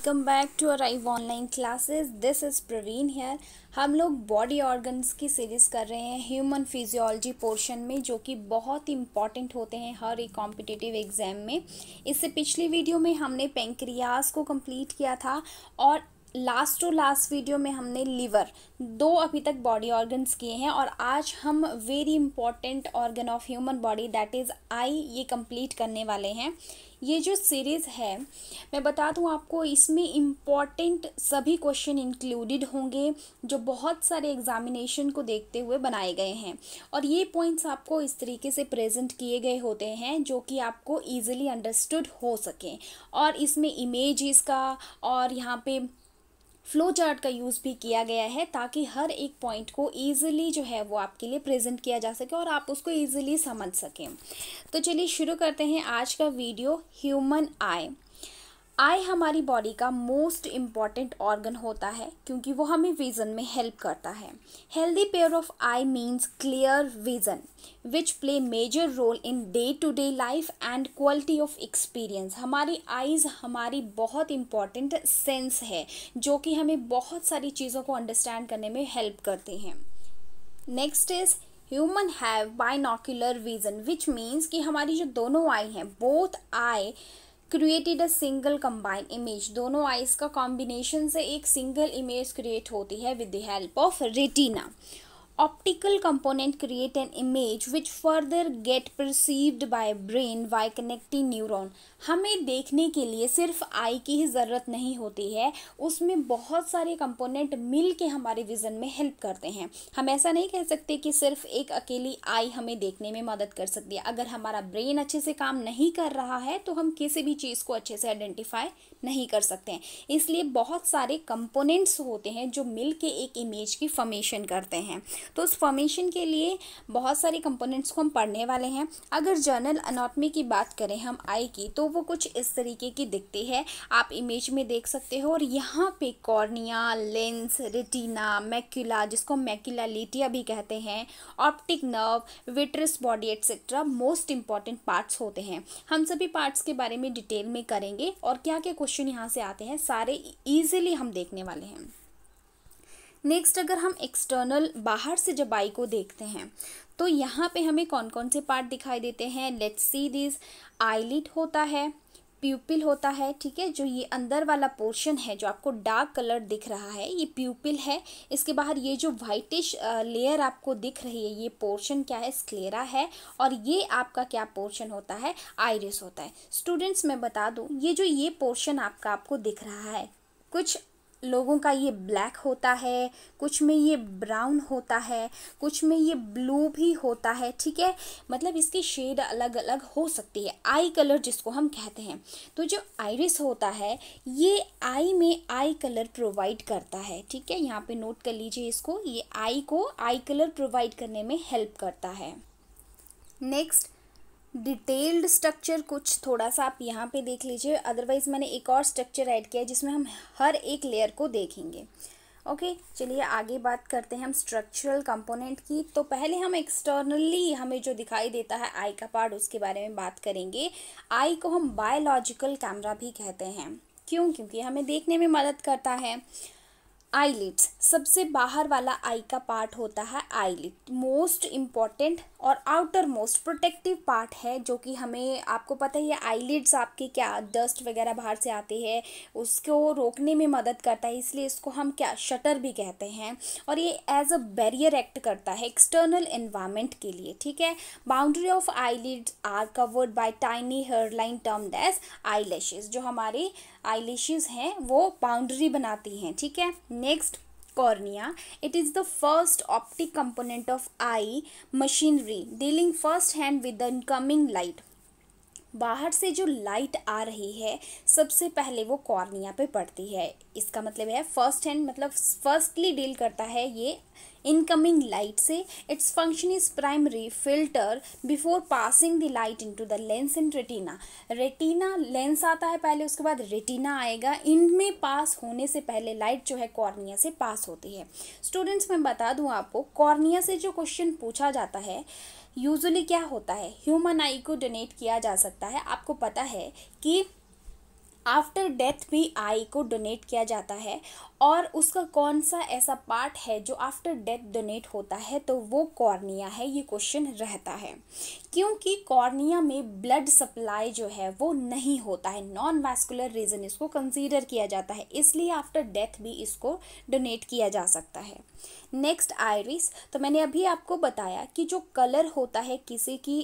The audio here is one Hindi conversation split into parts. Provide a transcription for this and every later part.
Welcome back to our I online classes this is Praveen here हम लोग बॉडी ऑर्गन्स की सीरीज़ कर रहे हैं ह्यूमन फिजियोलॉजी पोर्शन में जो कि बहुत ही इंपॉर्टेंट होते हैं हर एक कॉम्पिटिटिव एग्ज़ाम में इससे पिछली वीडियो में हमने पेंक्रियाज को कंप्लीट किया था और लास्ट टू लास्ट वीडियो में हमने लीवर दो अभी तक बॉडी ऑर्गन्स किए हैं और आज हम very important organ of human body that is eye ये कंप्लीट करने वाले हैं ये जो सीरीज़ है मैं बता दूँ आपको इसमें इम्पॉर्टेंट सभी क्वेश्चन इंक्लूडेड होंगे जो बहुत सारे एग्जामिनेशन को देखते हुए बनाए गए हैं और ये पॉइंट्स आपको इस तरीके से प्रेजेंट किए गए होते हैं जो कि आपको ईजिली अंडरस्टूड हो सकें और इसमें इमेज़ का और यहाँ पे फ्लो चार्ट का यूज़ भी किया गया है ताकि हर एक पॉइंट को ईजिली जो है वो आपके लिए प्रेजेंट किया जा सके और आप उसको ईजिली समझ सकें तो चलिए शुरू करते हैं आज का वीडियो ह्यूमन आई आई हमारी बॉडी का मोस्ट इम्पॉर्टेंट ऑर्गन होता है क्योंकि वो हमें विजन में हेल्प करता है healthy pair of eye means clear vision which play major role in day to day life and quality of experience हमारी आईज़ हमारी बहुत इम्पॉर्टेंट सेंस है जो कि हमें बहुत सारी चीज़ों को अंडरस्टैंड करने में हेल्प करते हैं next is human have binocular vision which means कि हमारी जो दोनों आई हैं both eye created a single combine image दोनों आइज का कॉम्बिनेशन से एक सिंगल इमेज क्रिएट होती है with the help of retina optical component create an image which further get perceived by brain by connecting neuron हमें देखने के लिए सिर्फ आई की ही ज़रूरत नहीं होती है उसमें बहुत सारे कंपोनेंट मिल के हमारे विज़न में हेल्प करते हैं हम ऐसा नहीं कह सकते कि सिर्फ एक अकेली आई हमें देखने में मदद कर सकती है अगर हमारा ब्रेन अच्छे से काम नहीं कर रहा है तो हम किसी भी चीज़ को अच्छे से आइडेंटिफाई नहीं कर सकते हैं इसलिए बहुत सारे कंपोनेंट्स होते हैं जो मिल के एक इमेज की फॉर्मेशन करते हैं तो उस फॉर्मेशन के लिए बहुत सारे कंपोनेंट्स को हम पढ़ने वाले हैं अगर जर्नल अनाटमी की बात करें हम आई की तो वो कुछ इस तरीके की दिखती है आप इमेज में देख सकते हो और यहाँ पे कॉर्निया लेंस रेटिना मैक्यूला जिसको मैक्यूला लेटिया भी कहते हैं optic nerve vitreous body etcetera most important parts होते हैं हम सभी पार्ट्स के बारे में डिटेल में करेंगे और क्या क्या क्वेश्चन यहाँ से आते हैं सारे ईजिली हम देखने वाले हैं नेक्स्ट अगर हम एक्सटर्नल बाहर से जब आई को देखते हैं तो यहाँ पे हमें कौन कौन से पार्ट दिखाई देते हैं लेट्स सी दिस आईलिट होता है प्यूपिल होता है ठीक है जो ये अंदर वाला पोर्शन है जो आपको डार्क कलर दिख रहा है ये प्यूपिल है इसके बाहर ये जो वाइटिश लेयर आपको दिख रही है ये पोर्शन क्या है स्क्लेरा है और ये आपका क्या पोर्शन होता है आइरिस होता है स्टूडेंट्स मैं बता दूँ ये जो ये पोर्शन आपका आपको दिख रहा है कुछ लोगों का ये ब्लैक होता है कुछ में ये ब्राउन होता है कुछ में ये ब्लू भी होता है ठीक है मतलब इसकी शेड अलग अलग हो सकती है आई कलर जिसको हम कहते हैं तो जो आइरिस होता है ये आई में आई कलर प्रोवाइड करता है ठीक है यहाँ पे नोट कर लीजिए इसको ये आई को आई कलर प्रोवाइड करने में हेल्प करता है नेक्स्ट डिटेल्ड स्ट्रक्चर कुछ थोड़ा सा आप यहाँ पे देख लीजिए अदरवाइज़ मैंने एक और स्ट्रक्चर ऐड किया है जिसमें हम हर एक लेयर को देखेंगे ओके चलिए आगे बात करते हैं हम स्ट्रक्चरल कंपोनेंट की तो पहले हम एक्सटर्नली हमें जो दिखाई देता है आई का पार्ट उसके बारे में बात करेंगे आई को हम बायोलॉजिकल कैमरा भी कहते हैं क्यों क्योंकि हमें देखने में मदद करता है आईलिट्स सबसे बाहर वाला आई का पार्ट होता है आईलिट मोस्ट इम्पॉर्टेंट और आउटर मोस्ट प्रोटेक्टिव पार्ट है जो कि हमें आपको पता है ये आईलिड्स आपके क्या डस्ट वगैरह बाहर से आते हैं उसको रोकने में मदद करता है इसलिए इसको हम क्या शटर भी कहते हैं और ये एज अ बैरियर एक्ट करता है एक्सटर्नल इन्वायरमेंट के लिए ठीक है boundary of eyelids are covered by tiny hairline term as eye जो हमारे आईलिशेज हैं वो बाउंड्री बनाती हैं ठीक है next cornea it is the first optic component of eye machinery dealing first hand with the incoming light बाहर से जो लाइट आ रही है सबसे पहले वो कॉर्निया पे पड़ती है इसका मतलब है फर्स्ट हैंड मतलब फर्स्टली डील करता है ये incoming light से its function is primary filter before passing the light into the lens and retina retina lens आता है पहले उसके बाद retina आएगा इनमें पास होने से पहले light जो है कॉर्निया से पास होती है स्टूडेंट्स मैं बता दूँ आपको कॉर्निया से जो क्वेश्चन पूछा जाता है यूजुअली क्या होता है ह्यूमन आई को डोनेट किया जा सकता है आपको पता है कि आफ्टर डेथ भी आई को डोनेट किया जाता है और उसका कौन सा ऐसा पार्ट है जो आफ्टर डेथ डोनेट होता है तो वो कॉर्निया है ये क्वेश्चन रहता है क्योंकि कॉर्निया में ब्लड सप्लाई जो है वो नहीं होता है नॉन वैस्कुलर रीज़न इसको कंसीडर किया जाता है इसलिए आफ्टर डेथ भी इसको डोनेट किया जा सकता है नेक्स्ट आयरिस तो मैंने अभी आपको बताया कि जो कलर होता है किसी की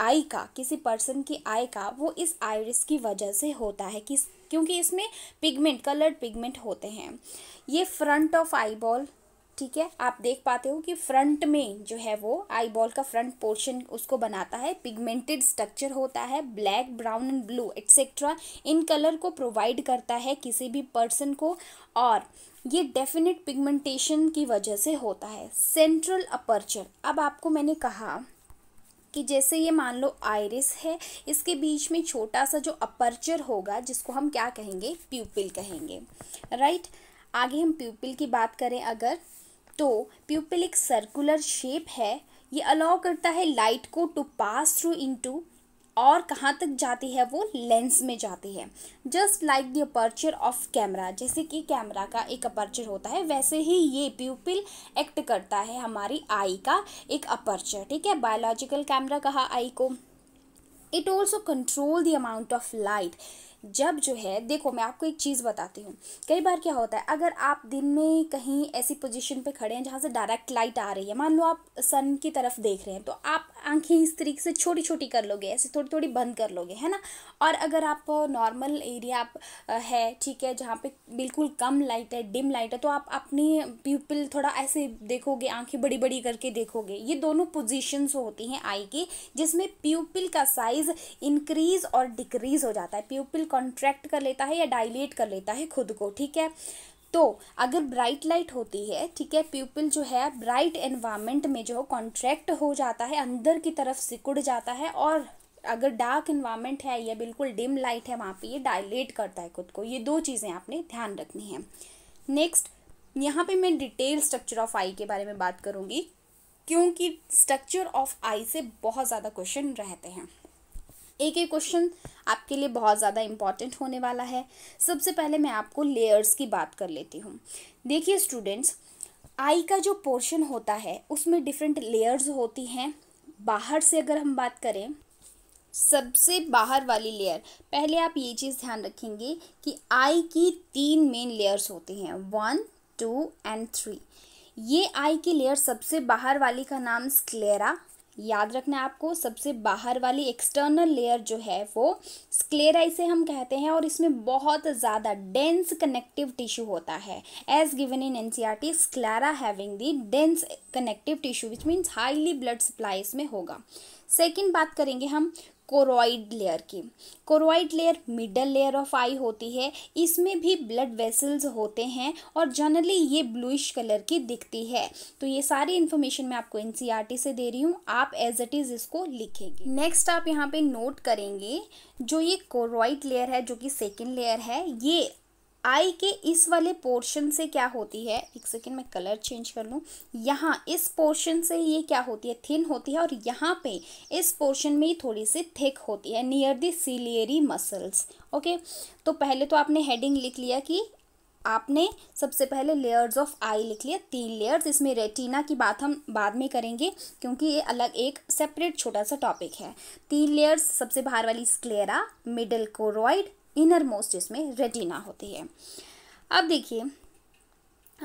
आई का किसी पर्सन की आय का वो इस आयरिस की वजह से होता है किस क्योंकि इसमें पिगमेंट कलर्ड पिगमेंट होते हैं ये फ्रंट ऑफ आई बॉल ठीक है आप देख पाते हो कि फ्रंट में जो है वो आई बॉल का फ्रंट पोर्शन उसको बनाता है पिगमेंटेड स्ट्रक्चर होता है black brown and blue etcetera इन कलर को प्रोवाइड करता है किसी भी पर्सन को और ये डेफिनेट पिगमेंटेशन की वजह से होता है सेंट्रल अपर्चर अब आपको मैंने कहा कि जैसे ये मान लो आयरिस है इसके बीच में छोटा सा जो अपर्चर होगा जिसको हम क्या कहेंगे प्यूपिल कहेंगे राइट आगे हम प्यूपिल की बात करें अगर तो प्यूपिल एक सर्कुलर शेप है ये अलाउ करता है लाइट को टू पास थ्रू इनटू और कहाँ तक जाती है वो लेंस में जाती है just like the aperture of camera जैसे कि कैमरा का एक अपर्चर होता है वैसे ही ये प्यूपिल एक्ट करता है हमारी आई का एक अपर्चर ठीक है बायोलॉजिकल कैमरा कहा आई को it also control the amount of light जब जो है देखो मैं आपको एक चीज़ बताती हूँ कई बार क्या होता है अगर आप दिन में कहीं ऐसी पोजीशन पे खड़े हैं जहाँ से डायरेक्ट लाइट आ रही है मान लो आप सन की तरफ देख रहे हैं तो आप आंखें इस तरीके से छोटी छोटी कर लोगे ऐसे थोड़ी थोड़ी बंद कर लोगे है ना और अगर आप नॉर्मल एरिया आप है ठीक है जहाँ पे बिल्कुल कम लाइट है डिम लाइट है तो आप अपने पीपल थोड़ा ऐसे देखोगे आंखें बड़ी बड़ी करके देखोगे ये दोनों पोजिशंस होती हैं आई की जिसमें प्यूपिल का साइज़ इंक्रीज़ और डिक्रीज़ हो जाता है प्यूपिल कॉन्ट्रैक्ट कर लेता है या डायलेट कर लेता है खुद को ठीक है तो अगर ब्राइट लाइट होती है ठीक है पीपल जो है ब्राइट एनवायरनमेंट में जो कॉन्ट्रैक्ट हो जाता है अंदर की तरफ सिकुड़ जाता है और अगर डार्क इन्वायरमेंट है या बिल्कुल डिम लाइट है वहाँ पे ये डायलेट करता है खुद को ये दो चीज़ें आपने ध्यान रखनी है नेक्स्ट यहाँ पे मैं डिटेल स्ट्रक्चर ऑफ आई के बारे में बात करूँगी क्योंकि स्ट्रक्चर ऑफ आई से बहुत ज़्यादा क्वेश्चन रहते हैं एक एक क्वेश्चन आपके लिए बहुत ज़्यादा इम्पॉर्टेंट होने वाला है सबसे पहले मैं आपको लेयर्स की बात कर लेती हूँ देखिए स्टूडेंट्स आई का जो पोर्शन होता है उसमें डिफरेंट लेयर्स होती हैं बाहर से अगर हम बात करें सबसे बाहर वाली लेयर पहले आप ये चीज़ ध्यान रखेंगे कि आई की तीन मेन लेयर्स होती हैं वन टू एंड थ्री ये आई की लेयर सबसे बाहर वाली का नाम स्क्लेरा याद रखना है आपको सबसे बाहर वाली एक्सटर्नल लेयर जो है वो स्क्लेरा इसे हम कहते हैं और इसमें बहुत ज़्यादा डेंस कनेक्टिव टिश्यू होता है as given in NCERT sclera having the dense connective tissue which means highly blood supply इसमें होगा सेकेंड बात करेंगे हम कोरोइड लेयर की choroid layer middle layer of eye होती है इसमें भी ब्लड वेसल्स होते हैं और जनरली ये ब्लूइश कलर की दिखती है तो ये सारी इन्फॉर्मेशन मैं आपको एन से दे रही हूँ आप एज इट इज़ इसको लिखेंगे नेक्स्ट आप यहाँ पे नोट करेंगे जो ये कोरोइड लेयर है जो कि सेकेंड लेयर है ये आई के इस वाले पोर्शन से क्या होती है एक सेकेंड मैं कलर चेंज कर लूँ यहाँ इस पोर्शन से ये क्या होती है थिन होती है और यहाँ पे इस पोर्शन में ही थोड़ी सी थिक होती है near the ciliary muscles okay तो पहले तो आपने हेडिंग लिख लिया कि आपने सबसे पहले लेयर्स ऑफ आई लिख लिया तीन लेयर्स इसमें रेटिना की बात हम बाद में करेंगे क्योंकि ये अलग एक सेपरेट छोटा सा टॉपिक है तीन लेयर्स सबसे बाहर वाली sclera middle choroid innermost इसमें रेटिना होती है अब देखिए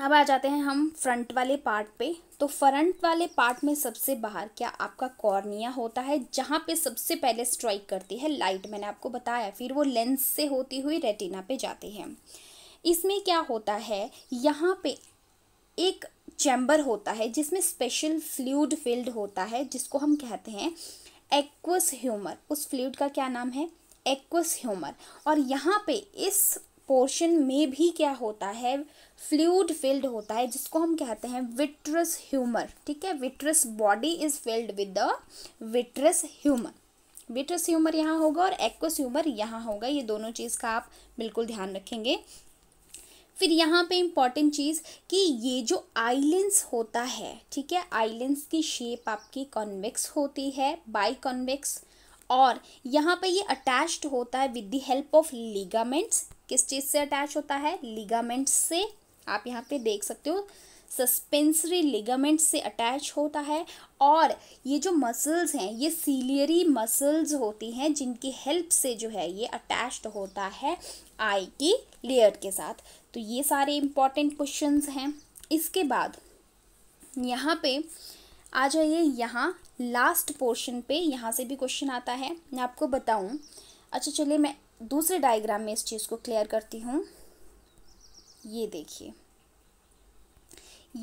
अब आ जाते हैं हम फ्रंट वाले पार्ट पे तो फ्रंट वाले पार्ट में सबसे बाहर क्या आपका कॉर्निया होता है जहाँ पे सबसे पहले स्ट्राइक करती है लाइट मैंने आपको बताया फिर वो लेंस से होती हुई रेटिना पे जाती है इसमें क्या होता है यहाँ पे एक चैम्बर होता है जिसमें स्पेशल फ्लूड फिल्ड होता है जिसको हम कहते हैं एक्वस ह्यूमर उस फ्लूड का क्या नाम है एक्वस ह्यूमर और यहाँ पे इस पोर्शन में भी क्या होता है फ्लूड फिल्ड होता है जिसको हम कहते हैं विट्रस ह्यूमर ठीक है vitreous body is filled with the vitreous humour vitreous humour यहाँ होगा और एक्वस ह्यूमर यहाँ होगा ये दोनों चीज़ का आप बिल्कुल ध्यान रखेंगे फिर यहाँ पे इम्पॉर्टेंट चीज़ कि ये जो आइलेंस होता है ठीक है आइलेंस की शेप आपकी कॉन्वेक्स होती है बाई कॉन्वेक्स और यहाँ पे ये अटैच्ड होता है with the help of ligaments किस चीज़ से अटैच होता है लिगामेंट्स से आप यहाँ पे देख सकते हो सस्पेंसरी लिगामेंट से अटैच होता है और ये जो मसल्स हैं ये सीलियरी मसल्स होती हैं जिनकी हेल्प से जो है ये अटैच्ड होता है आई की लेयर के साथ तो ये सारे इम्पॉर्टेंट क्वेश्चन हैं इसके बाद यहाँ पे आ जाइए यहाँ लास्ट पोर्शन पे यहाँ से भी क्वेश्चन आता है मैं आपको बताऊँ अच्छा चलिए मैं दूसरे डायग्राम में इस चीज़ को क्लियर करती हूँ ये देखिए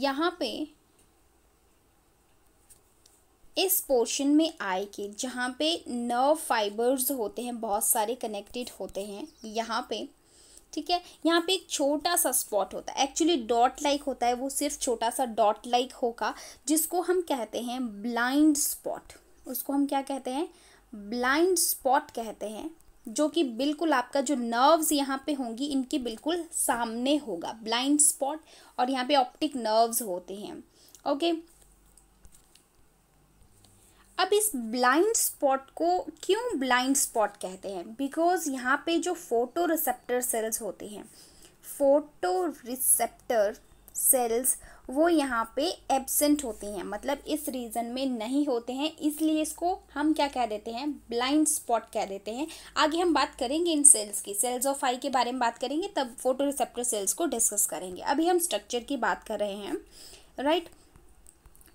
यहाँ पे इस पोर्शन में आई के जहाँ पे नर्व फाइबर्स होते हैं बहुत सारे कनेक्टेड होते हैं यहाँ पे ठीक है यहाँ पे एक छोटा सा स्पॉट होता है एक्चुअली डॉट लाइक होता है वो सिर्फ छोटा सा डॉट लाइक होगा जिसको हम कहते हैं ब्लाइंड स्पॉट उसको हम क्या कहते हैं ब्लाइंड स्पॉट कहते हैं जो कि बिल्कुल आपका जो नर्व्स यहाँ पे होंगी इनके बिल्कुल सामने होगा ब्लाइंड स्पॉट और यहाँ पे ऑप्टिक नर्व्स होते हैं ओके okay? अब इस ब्लाइंड स्पॉट को क्यों ब्लाइंड स्पॉट कहते हैं बिकॉज यहाँ पे जो फोटो रिसेप्टर सेल्स होते हैं फोटो रिसेप्टर सेल्स वो यहाँ पे एबसेंट होती हैं मतलब इस रीज़न में नहीं होते हैं इसलिए इसको हम क्या कह देते हैं ब्लाइंड स्पॉट कह देते हैं आगे हम बात करेंगे इन सेल्स की सेल्स ऑफ आई के बारे में बात करेंगे तब फोटो रिसेप्टर सेल्स को डिस्कस करेंगे अभी हम स्ट्रक्चर की बात कर रहे हैं राइट right?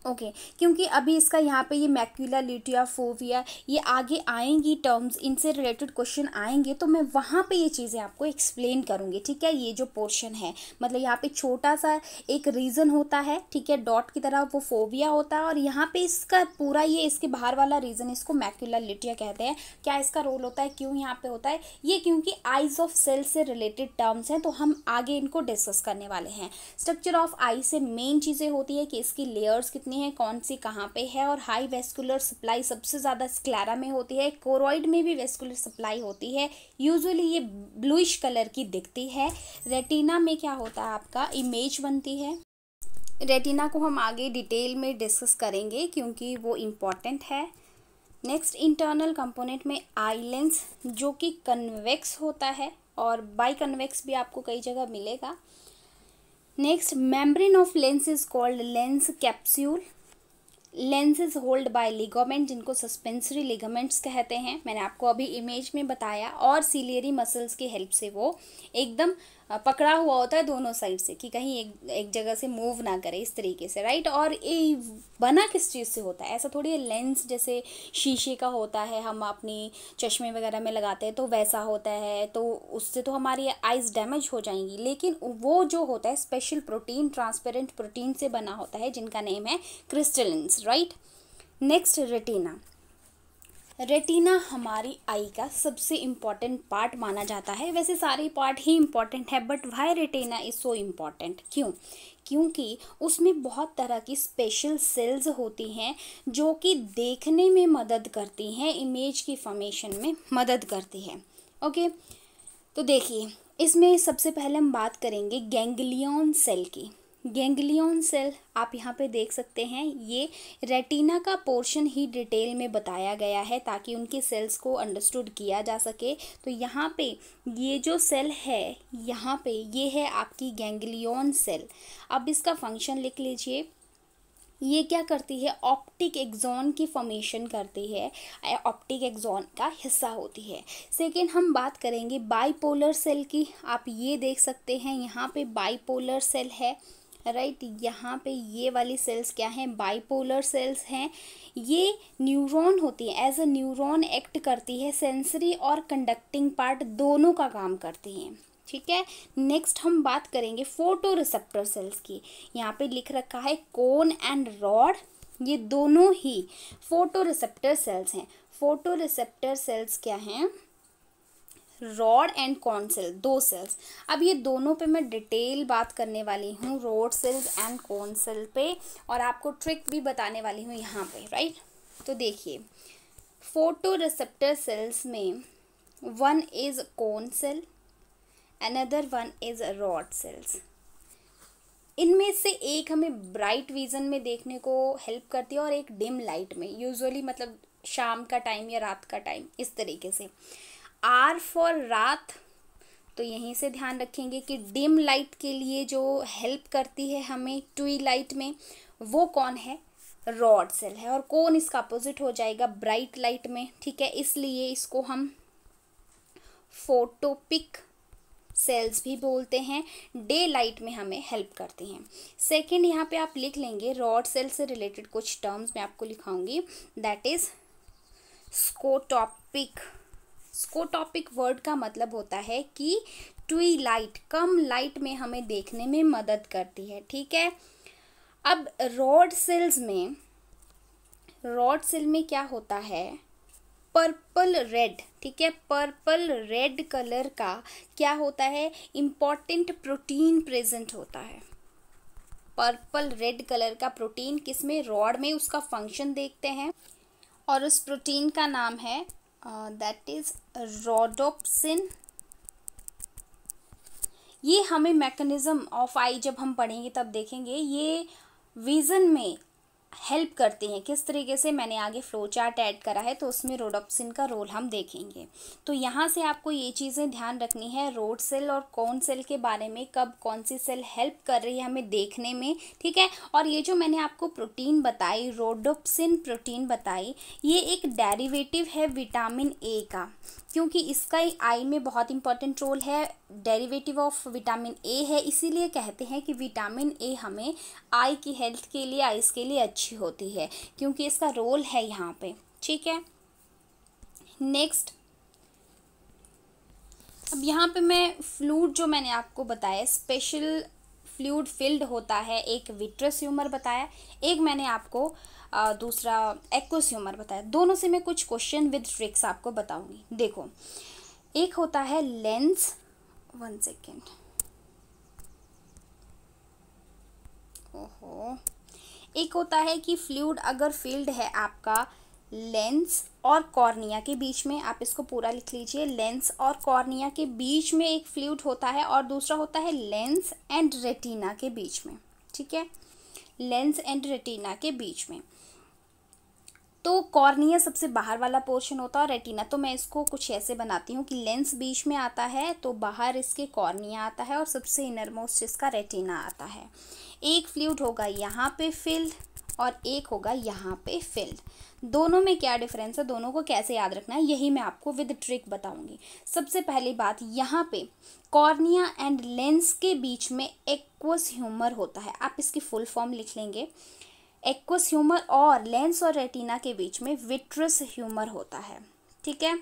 ओके okay, क्योंकि अभी इसका यहाँ पे ये मैक्यूला लिटिया फोविया ये आगे आएंगी टर्म्स इनसे रिलेटेड क्वेश्चन आएंगे तो मैं वहाँ पे ये चीज़ें आपको एक्सप्लेन करूँगी ठीक है ये जो पोर्शन है मतलब यहाँ पे छोटा सा एक रीज़न होता है ठीक है डॉट की तरह वो फोविया होता है और यहाँ पे इसका पूरा ये इसके बाहर वाला रीज़न इसको मैक्यूला लिटिया कहते हैं क्या इसका रोल होता है क्यों यहाँ पर होता है ये क्योंकि आइज़ ऑफ सेल से रिलेटेड टर्म्स हैं तो हम आगे इनको डिस्कस करने वाले हैं स्ट्रक्चर ऑफ आई से मेन चीज़ें होती है कि इसकी लेयर्स कितनी कितनी है कौन सी कहाँ पे है और हाई वेस्कुलर सप्लाई सबसे ज़्यादा स्क्लैरा में होती है कोरोइड में भी वेस्कुलर सप्लाई होती है यूजुअली ये ब्लूइश कलर की दिखती है रेटिना में क्या होता है आपका इमेज बनती है रेटिना को हम आगे डिटेल में डिस्कस करेंगे क्योंकि वो इम्पॉर्टेंट है नेक्स्ट इंटरनल कंपोनेंट में आई लेंस जो कि कन्वेक्स होता है और बाई कन्वेक्स भी आपको कई जगह मिलेगा Next membrane of lens is called lens capsule. Lenses hold by ligament जिनको सस्पेंसरी लिगामेंट्स कहते हैं मैंने आपको अभी इमेज में बताया और सीलियरी मसल्स की हेल्प से वो एकदम पकड़ा हुआ होता है दोनों साइड से कि कहीं एक एक जगह से मूव ना करे इस तरीके से राइट और ये बना किस चीज़ से होता है ऐसा थोड़ी लेंस जैसे शीशे का होता है हम अपनी चश्मे वगैरह में लगाते हैं तो वैसा होता है तो उससे तो हमारी आइज़ डैमेज हो जाएंगी लेकिन वो जो होता है स्पेशल प्रोटीन ट्रांसपेरेंट प्रोटीन से बना होता है जिनका नेम है crystallins right next retina retina हमारी आई का सबसे इम्पॉर्टेंट पार्ट माना जाता है वैसे सारे पार्ट ही इम्पॉर्टेंट है but why retina is so important क्यों क्योंकि उसमें बहुत तरह की स्पेशल सेल्स होती हैं जो कि देखने में मदद करती हैं इमेज की फॉर्मेशन में मदद करती है ओके तो देखिए इसमें सबसे पहले हम बात करेंगे गैंगलियन सेल की गेंगलियन सेल आप यहाँ पे देख सकते हैं ये रेटिना का पोर्शन ही डिटेल में बताया गया है ताकि उनके सेल्स को अंडरस्टूड किया जा सके तो यहाँ पे ये जो सेल है यहाँ पे ये है आपकी गेंगलियन सेल अब इसका फंक्शन लिख लीजिए ये क्या करती है ऑप्टिक एग्जॉन की फॉर्मेशन करती है ऑप्टिक एग्जॉन का हिस्सा होती है सेकेंड हम बात करेंगे बाईपोलर सेल की आप ये देख सकते हैं यहाँ पे बाईपोलर सेल है राइट right? यहाँ पे ये वाली सेल्स क्या हैं बाइपोलर सेल्स हैं ये न्यूरॉन होती है एज अ न्यूरॉन एक्ट करती है सेंसरी और कंडक्टिंग पार्ट दोनों का काम करती हैं ठीक है नेक्स्ट हम बात करेंगे फोटो रिसेप्टर सेल्स की यहाँ पे लिख रखा है कोन एंड रॉड ये दोनों ही फोटो रिसेप्टर सेल्स हैं फोटो रिसेप्टर सेल्स क्या हैं रॉड एंड कॉर्न सेल दो सेल्स अब ये दोनों पे मैं डिटेल बात करने वाली हूँ rod cells and cone cell पे और आपको ट्रिक भी बताने वाली हूँ यहाँ पे राइट तो देखिए फोटो रिसेप्टर सेल्स में one is cone cell another one is rod cells इनमें से एक हमें ब्राइट विजन में देखने को हेल्प करती है और एक डिम लाइट में यूजुअली मतलब शाम का टाइम या रात का टाइम इस तरीके से आर फॉर रात तो यहीं से ध्यान रखेंगे कि डिम लाइट के लिए जो हेल्प करती है हमें ट्वी लाइट में वो कौन है रॉड सेल है और कौन इसका अपोजिट हो जाएगा ब्राइट लाइट में ठीक है इसलिए इसको हम फोटोपिक सेल्स भी बोलते हैं डे लाइट में हमें हेल्प करती हैं सेकंड यहाँ पे आप लिख लेंगे रॉड सेल से रिलेटेड कुछ टर्म्स मैं आपको लिखाऊंगी that is scotopic scotopic word का मतलब होता है कि ट्वी लाइट कम लाइट में हमें देखने में मदद करती है ठीक है अब रॉड सेल्स में रॉड सेल में क्या होता है पर्पल रेड ठीक है पर्पल रेड कलर का क्या होता है इम्पॉर्टेंट प्रोटीन प्रेजेंट होता है पर्पल रेड कलर का प्रोटीन किस में रॉड में उसका फंक्शन देखते हैं और उस प्रोटीन का नाम है दैट इज रोडोपसिन ये हमें मैकेनिज़्म ऑफ आई जब हम पढ़ेंगे तब देखेंगे ये विज़न में हेल्प करते हैं किस तरीके से मैंने आगे फ्लो चार्ट ऐड करा है तो उसमें रोडोप्सिन का रोल हम देखेंगे तो यहाँ से आपको ये चीज़ें ध्यान रखनी है रोड सेल और कौन सेल के बारे में कब कौन सी सेल हेल्प कर रही है हमें देखने में ठीक है और ये जो मैंने आपको प्रोटीन बताई रोडोप्सिन प्रोटीन बताई ये एक डेरिवेटिव है विटामिन ए का क्योंकि इसका आई में बहुत इंपॉर्टेंट रोल है डेरिवेटिव ऑफ विटामिन ए है इसीलिए कहते हैं कि विटामिन ए हमें आई की हेल्थ के लिए आईज के लिए अच्छी होती है क्योंकि इसका रोल है यहाँ पे ठीक है नेक्स्ट अब यहाँ पे मैं फ्लूड जो मैंने आपको बताया स्पेशल फ्लूड फिल्ड होता है एक विट्रस ह्यूमर बताया एक मैंने आपको आ, दूसरा एक्वस ह्यूमर बताया दोनों से मैं कुछ क्वेश्चन विद ट्रिक्स आपको बताऊंगी देखो एक होता है लेंस वन सेकेंड ओहो एक होता है कि फ्लूड अगर फील्ड है आपका लेंस और कॉर्निया के बीच में आप इसको पूरा लिख लीजिए लेंस और कॉर्निया के बीच में एक फ्लूड होता है और दूसरा होता है लेंस एंड रेटिना के बीच में ठीक है लेंस एंड रेटिना के बीच में तो कॉर्निया सबसे बाहर वाला पोर्शन होता है और रेटिना तो मैं इसको कुछ ऐसे बनाती हूँ कि लेंस बीच में आता है तो बाहर इसके कॉर्निया आता है और सबसे इनरमोस्ट इसका रेटिना आता है एक फ्लूड होगा यहाँ पे फिल्ड और एक होगा यहाँ पे फिल्ड दोनों में क्या डिफरेंस है दोनों को कैसे याद रखना है यही मैं आपको विद ट्रिक बताऊंगी सबसे पहली बात यहाँ पे कॉर्निया एंड लेंस के बीच में एक्वस ह्यूमर होता है आप इसकी फुल फॉर्म लिख लेंगे एक्वस ह्यूमर और लेंस और रेटिना के बीच में विट्रस ह्यूमर होता है ठीक है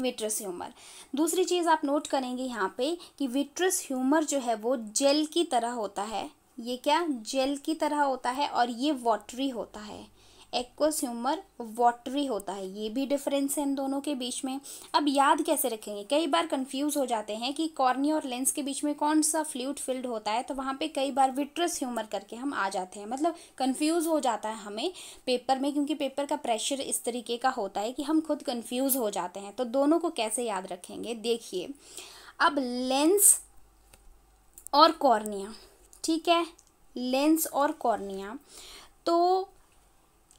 विट्रस ह्यूमर दूसरी चीज़ आप नोट करेंगे यहाँ पे कि विट्रस ह्यूमर जो है वो जेल की तरह होता है ये क्या जेल की तरह होता है और ये वॉटरी होता है एक्वस ह्यूमर वॉटरी होता है ये भी डिफरेंस है इन दोनों के बीच में अब याद कैसे रखेंगे कई बार कंफ्यूज हो जाते हैं कि कॉर्निया और लेंस के बीच में कौन सा फ्लूड फिल्ड होता है तो वहाँ पे कई बार विट्रस ह्यूमर करके हम आ जाते हैं मतलब कंफ्यूज हो जाता है हमें पेपर में क्योंकि पेपर का प्रेशर इस तरीके का होता है कि हम खुद कन्फ्यूज़ हो जाते हैं तो दोनों को कैसे याद रखेंगे देखिए अब लेंस और कॉर्निया ठीक है लेंस और कॉर्निया तो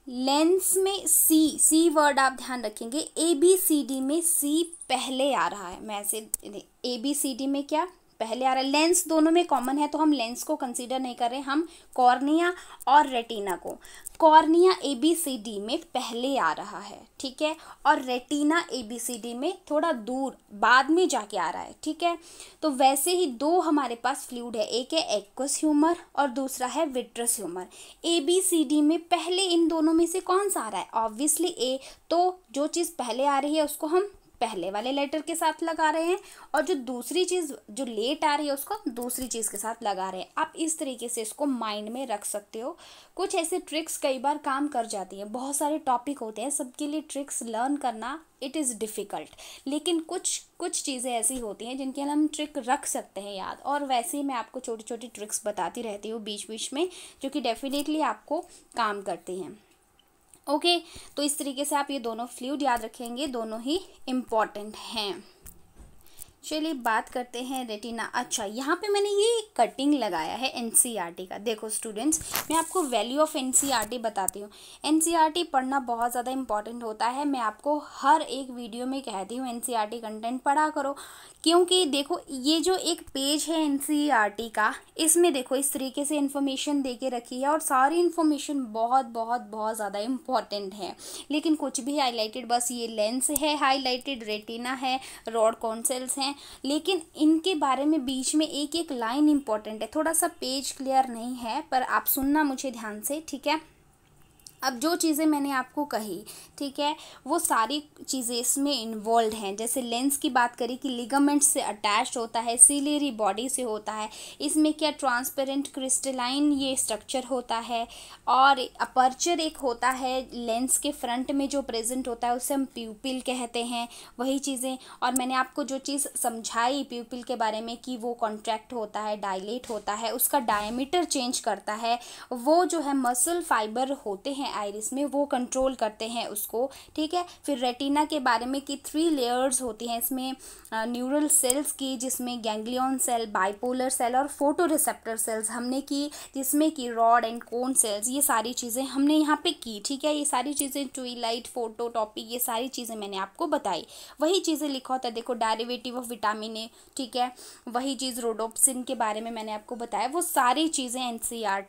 लेंस में सी सी वर्ड आप ध्यान रखेंगे ए बी सी डी में सी पहले आ रहा है मैं ऐसे ए बी सी डी में क्या पहले आ रहा है लेंस दोनों में कॉमन है तो हम लेंस को कंसीडर नहीं कर रहे हम कॉर्निया और रेटिना को cornea A B C D में पहले आ रहा है ठीक है और retina A B C D में थोड़ा दूर बाद में जाके आ रहा है ठीक है तो वैसे ही दो हमारे पास फ्लूड है एक है एक्वस ह्यूमर और दूसरा है vitreous humour A B C D में पहले इन दोनों में से कौन सा आ रहा है ऑब्वियसली ए तो जो चीज़ पहले आ रही है उसको हम पहले वाले लेटर के साथ लगा रहे हैं और जो दूसरी चीज़ जो लेट आ रही है उसको दूसरी चीज़ के साथ लगा रहे हैं आप इस तरीके से इसको माइंड में रख सकते हो कुछ ऐसे ट्रिक्स कई बार काम कर जाती हैं बहुत सारे टॉपिक होते हैं सबके लिए ट्रिक्स लर्न करना इट इज़ डिफ़िकल्ट लेकिन कुछ कुछ चीज़ें ऐसी होती हैं जिनके हम ट्रिक रख सकते हैं याद और वैसे ही मैं आपको छोटी छोटी ट्रिक्स बताती रहती हूँ बीच बीच में जो कि डेफिनेटली आपको काम करती हैं ओके तो इस तरीके से आप ये दोनों फ्लूड याद रखेंगे दोनों ही इम्पॉर्टेंट हैं चलिए बात करते हैं रेटिना अच्छा यहाँ पे मैंने ये कटिंग लगाया है एन e का देखो स्टूडेंट्स मैं आपको वैल्यू ऑफ एन बताती हूँ एन e पढ़ना बहुत ज़्यादा इंपॉर्टेंट होता है मैं आपको हर एक वीडियो में कहती हूँ एन कंटेंट e पढ़ा करो क्योंकि देखो ये जो एक पेज है एन का इसमें देखो इस तरीके से इन्फॉर्मेशन दे के रखी है और सारी इन्फॉर्मेशन बहुत बहुत बहुत ज़्यादा इंपॉर्टेंट है लेकिन कुछ भी हाईलाइटेड बस ये लेंस है हाईलाइटेड रेटिना है रॉड कौनसेल्स हैं हैं लेकिन इनके बारे में बीच में एक एक लाइन इंपॉर्टेंट है थोड़ा सा पेज क्लियर नहीं है पर आप सुनना मुझे ध्यान से ठीक है अब जो चीज़ें मैंने आपको कही ठीक है वो सारी चीज़ें इसमें इन्वॉल्व हैं जैसे लेंस की बात करें कि लिगामेंट से अटैच होता है सीलेरी बॉडी से होता है इसमें क्या ट्रांसपेरेंट क्रिस्टलाइन ये स्ट्रक्चर होता है और अपर्चर एक होता है लेंस के फ्रंट में जो प्रेजेंट होता है उसे हम प्यूपिल कहते हैं वही चीज़ें और मैंने आपको जो चीज़ समझाई प्यूपिल के बारे में कि वो कॉन्ट्रैक्ट होता है डायलेट होता है उसका डायमीटर चेंज करता है वो जो है मसल फाइबर होते हैं हैं आयरिस में वो कंट्रोल करते हैं उसको ठीक है फिर रेटिना के बारे में कि थ्री लेयर्स होती हैं इसमें न्यूरल सेल्स की जिसमें गैंग्लियन सेल बाइपोलर सेल और फोटो रिसेप्टर सेल्स हमने की जिसमें कि रॉड एंड कोन सेल्स ये सारी चीज़ें हमने यहाँ पे की ठीक है ये सारी चीज़ें ट्वीलाइट फोटो टॉपिक ये सारी चीज़ें मैंने आपको बताई वही चीज़ें लिखा होता है देखो डायरेवेटिव ऑफ विटामिन ए ठीक है वही चीज़ रोडोपसिन के बारे में मैंने आपको बताया वो सारी चीज़ें एन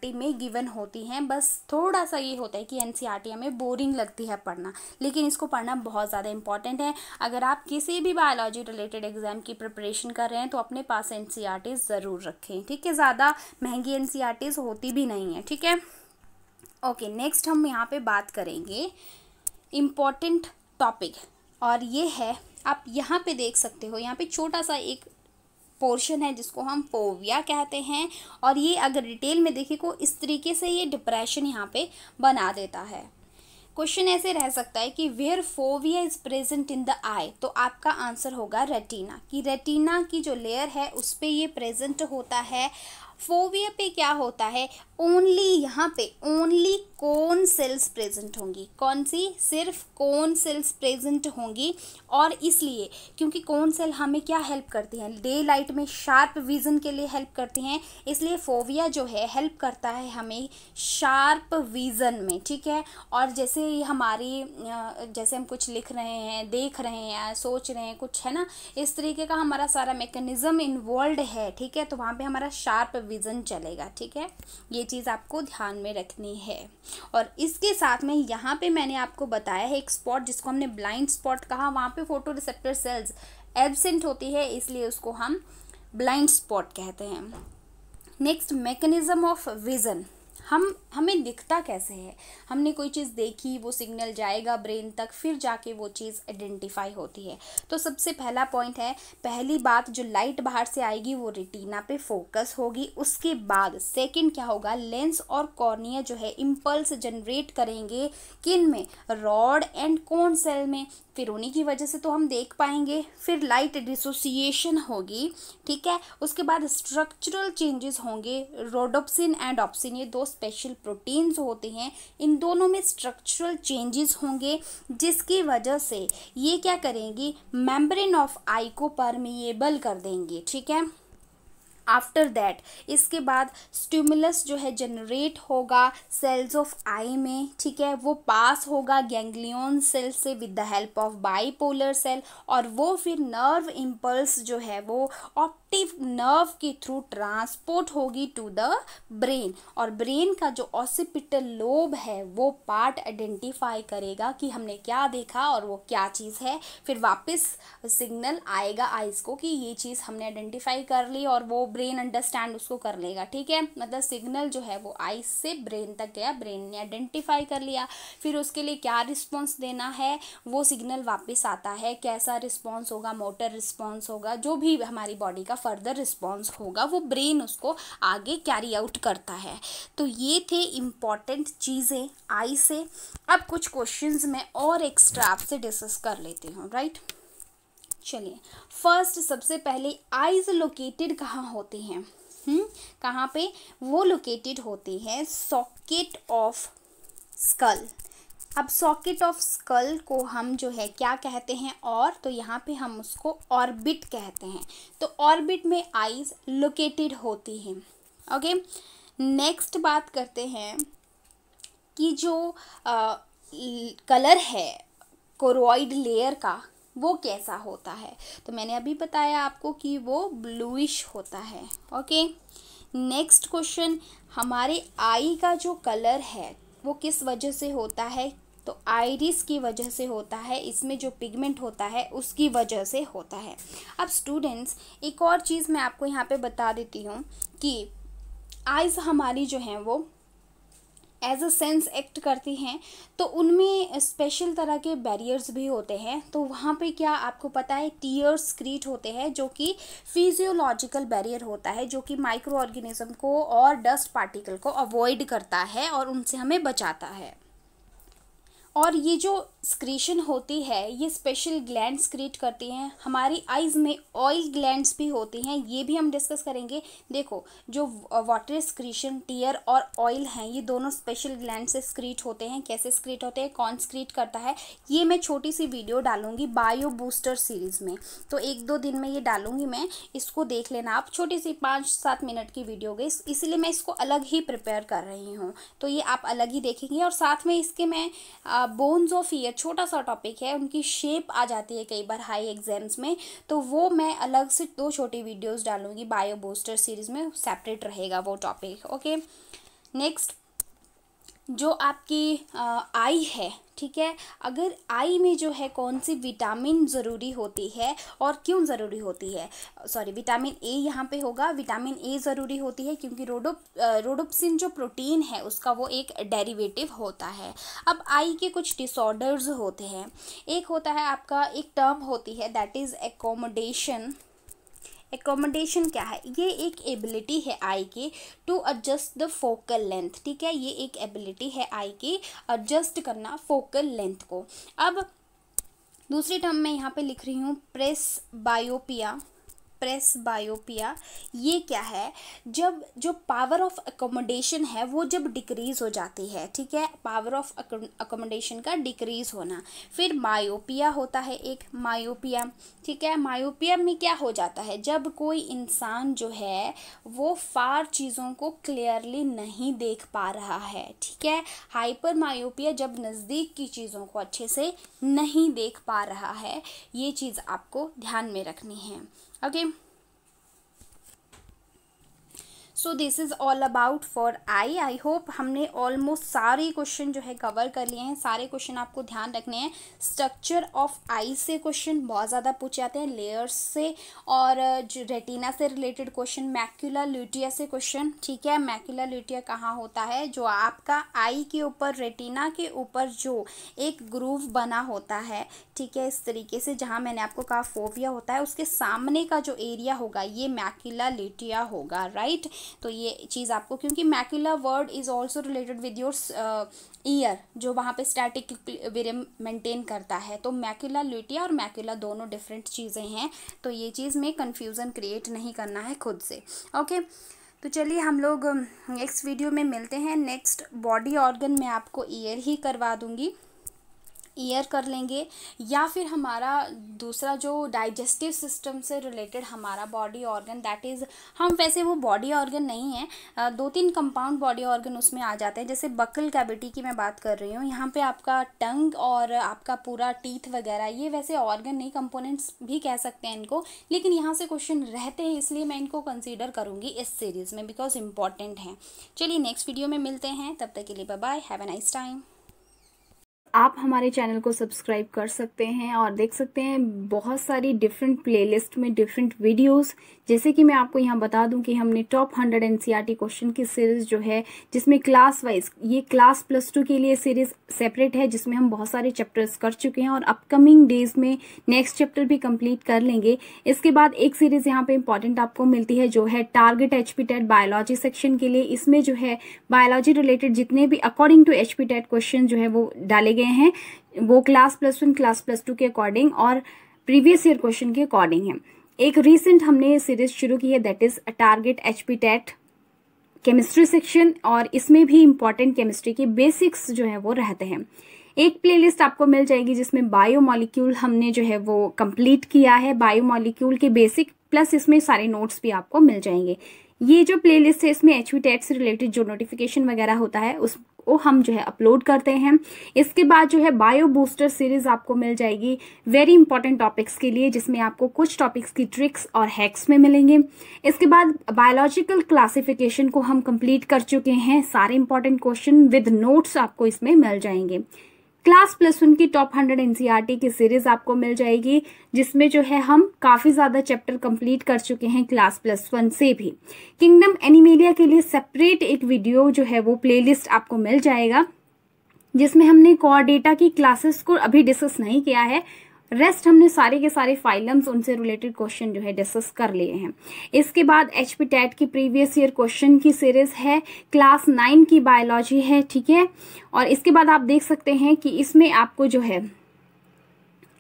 e में गिवन होती हैं बस थोड़ा सा ये होता है कि एन हमें e बोरिंग लगती है पढ़ना लेकिन इसको पढ़ना बहुत ज़्यादा इंपॉर्टेंट है अगर आप किसी भी बायोलॉजी रिलेटेड एग्ज़ाम की प्रिपरेशन कर रहे हैं तो अपने पास एन e ज़रूर रखें ठीक है ज़्यादा महंगी एन e होती भी नहीं है ठीक है ओके नेक्स्ट हम यहाँ पर बात करेंगे इम्पॉर्टेंट टॉपिक और ये है आप यहाँ पे देख सकते हो यहाँ पे छोटा सा एक पोर्शन है जिसको हम फोविया कहते हैं और ये अगर डिटेल में देखे को इस तरीके से ये डिप्रेशन यहाँ पे बना देता है क्वेश्चन ऐसे रह सकता है कि where fovea is present in the eye तो आपका आंसर होगा रेटिना कि रेटिना की जो लेयर है उस पर ये प्रेजेंट होता है फोविया पे क्या होता है ओनली यहाँ पे ओनली कौन सेल्स प्रेजेंट होंगी कौन सी सिर्फ कौन सेल्स प्रेजेंट होंगी और इसलिए क्योंकि कौन सेल हमें क्या हेल्प करती हैं डे लाइट में शार्प विजन के लिए हेल्प करती हैं इसलिए फोविया जो है हेल्प करता है हमें शार्प विजन में ठीक है और जैसे हमारी जैसे हम कुछ लिख रहे हैं देख रहे हैं सोच रहे हैं कुछ है ना इस तरीके का हमारा सारा मेकनिज़म इन्वॉल्व है ठीक है तो वहाँ पर हमारा शार्प विज़न चलेगा ठीक है ये चीज़ आपको ध्यान में रखनी है और इसके साथ में यहाँ पे मैंने आपको बताया है एक स्पॉट जिसको हमने ब्लाइंड स्पॉट कहा वहाँ पे फोटो रिसेप्टर सेल्स एबसेंट होती है इसलिए उसको हम ब्लाइंड स्पॉट कहते हैं नेक्स्ट मैकेनिज्म ऑफ विज़न हम हमें दिखता कैसे है हमने कोई चीज़ देखी वो सिग्नल जाएगा ब्रेन तक फिर जाके वो चीज़ आइडेंटिफाई होती है तो सबसे पहला पॉइंट है पहली बात जो लाइट बाहर से आएगी वो रिटीना पे फोकस होगी उसके बाद सेकंड क्या होगा लेंस और कॉर्निया जो है इम्पल्स जनरेट करेंगे किन में रॉड एंड कौन सेल में फिर उन्हीं की वजह से तो हम देख पाएंगे फिर लाइट डिसोसिएशन होगी ठीक है उसके बाद स्ट्रक्चरल चेंजेस होंगे रोडोप्सिन एंड ऑप्सिन ये दो स्पेशल प्रोटीन्स होते हैं इन दोनों में स्ट्रक्चरल चेंजेस होंगे जिसकी वजह से ये क्या करेंगी मेम्ब्रेन ऑफ आई को परमिएबल कर देंगे ठीक है आफ्टर दैट इसके बाद स्टूमुलस जो है जनरेट होगा सेल्स ऑफ आई में ठीक है वो पास होगा गैंग्लियन सेल से with the help of bipolar cell और वो फिर नर्व इम्पल्स जो है वो ऑप्टिव नर्व के थ्रू ट्रांसपोर्ट होगी टू द ब्रेन और ब्रेन का जो ऑसिपिटल लोब है वो पार्ट आइडेंटिफाई करेगा कि हमने क्या देखा और वो क्या चीज़ है फिर वापस सिग्नल आएगा आइज को कि ये चीज़ हमने आइडेंटिफाई कर ली और वो ब्रेन अंडरस्टैंड उसको कर लेगा ठीक है मतलब सिग्नल जो है वो आई से ब्रेन तक गया ब्रेन ने आइडेंटिफाई कर लिया फिर उसके लिए क्या रिस्पॉन्स देना है वो सिग्नल वापस आता है कैसा रिस्पॉन्स होगा मोटर रिस्पॉन्स होगा जो भी हमारी बॉडी का फर्दर रिस्पॉन्स होगा वो ब्रेन उसको आगे कैरी आउट करता है तो ये थे इम्पॉर्टेंट चीज़ें आई से अब कुछ क्वेश्चंस मैं और एक्स्ट्रा आपसे डिस्कस कर लेती हूँ राइट चलिए फर्स्ट सबसे पहले आइज लोकेटेड कहाँ होते हैं हम्म, कहाँ पे वो लोकेटेड होते हैं सॉकेट ऑफ स्कल अब सॉकेट ऑफ स्कल को हम जो है क्या कहते हैं और तो यहाँ पे हम उसको ऑर्बिट कहते हैं तो ऑर्बिट में आइज लोकेटेड होती है ओके नेक्स्ट बात करते हैं कि जो आ, कलर है कोरोइड लेयर का वो कैसा होता है तो मैंने अभी बताया आपको कि वो ब्लूइश होता है ओके नेक्स्ट क्वेश्चन हमारे आई का जो कलर है वो किस वजह से होता है तो आइरिस की वजह से होता है इसमें जो पिगमेंट होता है उसकी वजह से होता है अब स्टूडेंट्स एक और चीज़ मैं आपको यहाँ पे बता देती हूँ कि आइज़ हमारी जो हैं वो एज अ सेंस एक्ट करती हैं तो उनमें स्पेशल तरह के बैरियर्स भी होते हैं तो वहाँ पे क्या आपको पता है टीयर्स क्रिएट होते हैं जो कि फिजियोलॉजिकल बैरियर होता है जो कि माइक्रो ऑर्गेनिज्म को और डस्ट पार्टिकल को अवॉइड करता है और उनसे हमें बचाता है और ये जो स्क्रीशन होती है ये स्पेशल ग्लैंड क्रिएट करती हैं हमारी आइज़ में ऑयल ग्लैंड्स भी होती हैं ये भी हम डिस्कस करेंगे देखो जो वाटर स्क्रीशन टीयर और ऑयल हैं ये दोनों स्पेशल ग्लैंड से स्क्रीट होते हैं कैसे स्क्रीट होते हैं कौन स्क्रीट करता है ये मैं छोटी सी वीडियो डालूंगी बायो बूस्टर सीरीज़ में तो एक दो दिन में ये डालूंगी मैं इसको देख लेना आप छोटी सी पाँच सात मिनट की वीडियो गई इसलिए मैं इसको अलग ही प्रिपेयर कर रही हूँ तो ये आप अलग ही देखेंगे और साथ में इसके मैं आ, बोन्स ऑफ ईयर छोटा सा टॉपिक है उनकी शेप आ जाती है कई बार हाई एग्जाम्स में तो वो मैं अलग से दो छोटी वीडियोस डालूंगी बायो बोस्टर सीरीज़ में सेपरेट रहेगा वो टॉपिक ओके नेक्स्ट जो आपकी आई है ठीक है अगर आई में जो है कौन सी विटामिन ज़रूरी होती है और क्यों ज़रूरी होती है सॉरी विटामिन ए यहाँ पे होगा विटामिन ए ज़रूरी होती है क्योंकि रोडोप रोडोप्सिन जो प्रोटीन है उसका वो एक डेरिवेटिव होता है अब आई के कुछ डिसऑर्डर्स होते हैं एक होता है आपका एक टर्म होती है दैट इज़ एकोमोडेशन एकोमोडेशन क्या है ये एक एबिलिटी है आई की to adjust the focal length ठीक है ये एक एबिलिटी है आई की एडजस्ट करना फोकल लेंथ को अब दूसरी टर्म मैं यहाँ पे लिख रही हूँ प्रेस बायोपिया प्रेस बायोपिया ये क्या है जब जो पावर ऑफ अकोमोडेशन है वो जब डिक्रीज़ हो जाती है ठीक है पावर ऑफ अकोमोडेशन का डिक्रीज़ होना फिर मायोपिया होता है एक मायोपिया ठीक है मायोपिया में क्या हो जाता है जब कोई इंसान जो है वो फार चीज़ों को क्लियरली नहीं देख पा रहा है ठीक है हाइपर मायोपिया जब नज़दीक की चीज़ों को अच्छे से नहीं देख पा रहा है ये चीज़ आपको ध्यान में रखनी है Okay so this is all about for eye I hope हमने ऑलमोस्ट सारे क्वेश्चन जो है कवर कर लिए हैं सारे क्वेश्चन आपको ध्यान रखने हैं स्ट्रक्चर ऑफ आई से क्वेश्चन बहुत ज़्यादा पूछे जाते हैं लेयर्स से और जो रेटिना से रिलेटेड क्वेश्चन मैक्यूला ल्यूटिया से क्वेश्चन ठीक है मैक्यूला ल्यूटिया कहाँ होता है जो आपका आई के ऊपर रेटिना के ऊपर जो एक ग्रूव बना होता है ठीक है इस तरीके से जहाँ मैंने आपको कहा फोविया होता है उसके सामने का जो एरिया होगा ये मैक्यूला ल्यूटिया होगा राइट right? तो ये चीज़ आपको क्योंकि macula word is also related with your ear जो वहाँ पे स्टैटिक वेरियम मेंटेन करता है तो मैक्यूला ल्यूटिया और मैक्यूला दोनों डिफरेंट चीज़ें हैं तो ये चीज़ में कन्फ्यूज़न क्रिएट नहीं करना है खुद से ओके तो चलिए हम लोग नेक्स्ट um, वीडियो में मिलते हैं नेक्स्ट बॉडी ऑर्गन मैं आपको ईयर ही करवा दूँगी ईयर कर लेंगे या फिर हमारा दूसरा जो डाइजेस्टिव सिस्टम से रिलेटेड हमारा बॉडी ऑर्गन दैट इज़ हम वैसे वो बॉडी ऑर्गन नहीं है दो तीन कंपाउंड बॉडी ऑर्गन उसमें आ जाते हैं जैसे बकल कैविटी की मैं बात कर रही हूँ यहाँ पे आपका टंग और आपका पूरा टीथ वगैरह ये वैसे ऑर्गन नहीं कंपोनेंट्स भी कह सकते हैं इनको लेकिन यहाँ से क्वेश्चन रहते हैं इसलिए मैं इनको कंसीडर करूँगी इस सीरीज़ में बिकॉज इंपॉर्टेंट हैं चलिए नेक्स्ट वीडियो में मिलते हैं तब तक के लिए bye have a nice time आप हमारे चैनल को सब्सक्राइब कर सकते हैं और देख सकते हैं बहुत सारी डिफरेंट प्लेलिस्ट में डिफरेंट वीडियोस जैसे कि मैं आपको यहाँ बता दूं कि हमने टॉप हंड्रेड एनसीईआरटी क्वेश्चन की सीरीज जो है जिसमें क्लास वाइज ये क्लास प्लस टू के लिए सीरीज सेपरेट है जिसमें हम बहुत सारे चैप्टर्स कर चुके हैं और अपकमिंग डेज में नेक्स्ट चैप्टर भी कंप्लीट कर लेंगे इसके बाद एक सीरीज यहाँ पर इंपॉर्टेंट आपको मिलती है जो है टारगेट एच बायोलॉजी सेक्शन के लिए इसमें जो है बायोलॉजी रिलेटेड जितने भी अकॉर्डिंग टू एच क्वेश्चन जो है वो डाले गए हैं वो class plus one class plus two के अकॉर्डिंग और प्रीवियस ईयर क्वेश्चन के अकॉर्डिंग है एक रिसेंट हमने सीरीज शुरू की है that is target H P TET chemistry section और इसमें भी इम्पॉर्टेंट केमिस्ट्री के बेसिक्स जो है वो रहते हैं एक प्लेलिस्ट आपको मिल जाएगी जिसमें बायोमोलिक्यूल हमने जो है वो कंप्लीट किया है बायोमोलिक्यूल के बेसिक प्लस इसमें सारे नोट्स भी आपको मिल जाएंगे ये जो प्लेलिस्ट है इसमें एच टेट से रिलेटेड जो नोटिफिकेशन वगैरह होता है उस को हम जो है अपलोड करते हैं इसके बाद जो है बायो बूस्टर सीरीज आपको मिल जाएगी वेरी इंपॉर्टेंट टॉपिक्स के लिए जिसमें आपको कुछ टॉपिक्स की ट्रिक्स और हैक्स में मिलेंगे इसके बाद बायोलॉजिकल क्लासिफिकेशन को हम कंप्लीट कर चुके हैं सारे इंपॉर्टेंट क्वेश्चन विद नोट्स आपको इसमें मिल जाएंगे क्लास प्लस वन की टॉप हंड्रेड एनसीईआरटी की सीरीज आपको मिल जाएगी जिसमें जो है हम काफी ज्यादा चैप्टर कंप्लीट कर चुके हैं क्लास प्लस वन से भी किंगडम एनिमेलिया के लिए सेपरेट एक वीडियो जो है वो प्लेलिस्ट आपको मिल जाएगा जिसमें हमने कॉर डेटा की क्लासेस को अभी डिस्कस नहीं किया है रेस्ट हमने सारे के सारे फाइलम्स उनसे रिलेटेड क्वेश्चन जो है डिस्कस कर लिए हैं इसके बाद एच पी टैट की प्रीवियस ईयर क्वेश्चन की सीरीज है क्लास नाइन की बायोलॉजी है ठीक है और इसके बाद आप देख सकते हैं कि इसमें आपको जो है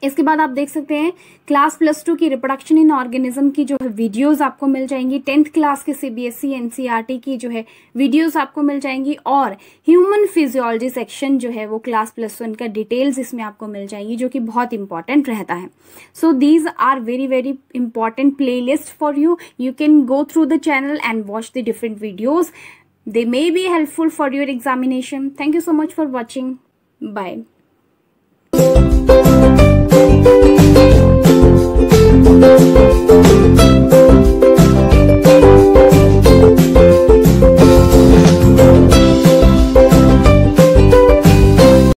इसके बाद आप देख सकते हैं क्लास प्लस टू की रिप्रोडक्शन इन ऑर्गेनिज्म की जो है वीडियोस आपको मिल जाएंगी टेंथ क्लास के सीबीएसई एनसीईआरटी e, e की जो है वीडियोस आपको मिल जाएंगी और ह्यूमन फिजियोलॉजी सेक्शन जो है वो क्लास प्लस वन का डिटेल्स इसमें आपको मिल जाएंगी जो कि बहुत इंपॉर्टेंट रहता है so these are very very important play for you you can go through the channel and watch the different videos they may be helpful for your examination thank you so much for watching bye Thank you.